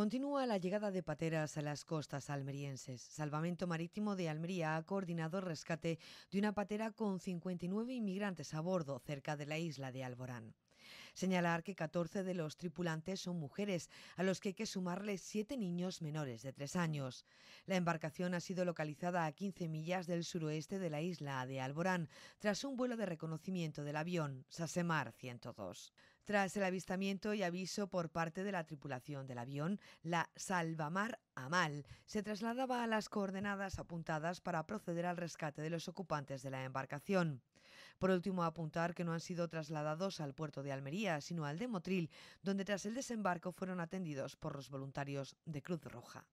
Continúa la llegada de pateras a las costas almerienses. Salvamento Marítimo de Almería ha coordinado el rescate de una patera con 59 inmigrantes a bordo cerca de la isla de Alborán. Señalar que 14 de los tripulantes son mujeres, a los que hay que sumarle 7 niños menores de 3 años. La embarcación ha sido localizada a 15 millas del suroeste de la isla de Alborán, tras un vuelo de reconocimiento del avión Sasemar 102. Tras el avistamiento y aviso por parte de la tripulación del avión, la Salvamar Amal se trasladaba a las coordenadas apuntadas para proceder al rescate de los ocupantes de la embarcación. Por último, apuntar que no han sido trasladados al puerto de Almería, sino al de Motril, donde tras el desembarco fueron atendidos por los voluntarios de Cruz Roja.